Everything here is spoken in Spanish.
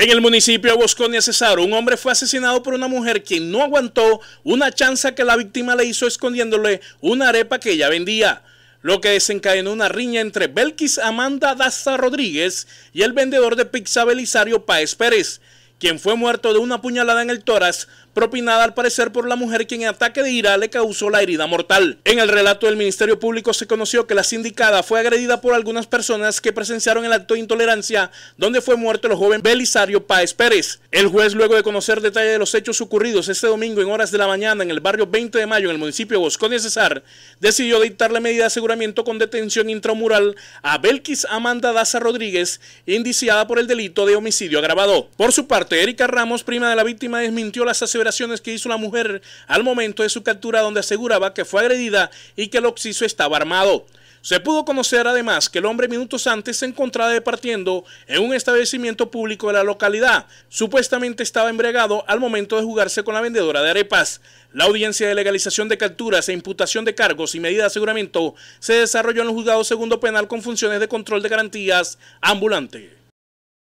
En el municipio de Bosconia, Cesar, un hombre fue asesinado por una mujer quien no aguantó una chanza que la víctima le hizo escondiéndole una arepa que ella vendía, lo que desencadenó una riña entre Belkis Amanda Daza Rodríguez y el vendedor de pizza Belisario Páez Pérez, quien fue muerto de una puñalada en el tórax propinada al parecer por la mujer quien en ataque de ira le causó la herida mortal. En el relato del Ministerio Público se conoció que la sindicada fue agredida por algunas personas que presenciaron el acto de intolerancia donde fue muerto el joven Belisario Páez Pérez. El juez, luego de conocer detalles de los hechos ocurridos este domingo en horas de la mañana en el barrio 20 de Mayo en el municipio de Cesar, decidió dictarle medida de aseguramiento con detención intramural a Belkis Amanda Daza Rodríguez, indiciada por el delito de homicidio agravado. Por su parte, Erika Ramos, prima de la víctima, desmintió las aseveraciones que hizo la mujer al momento de su captura donde aseguraba que fue agredida y que el occiso estaba armado. Se pudo conocer además que el hombre minutos antes se encontraba departiendo en un establecimiento público de la localidad. Supuestamente estaba embriagado al momento de jugarse con la vendedora de arepas. La audiencia de legalización de capturas e imputación de cargos y medida de aseguramiento se desarrolló en el juzgado segundo penal con funciones de control de garantías ambulantes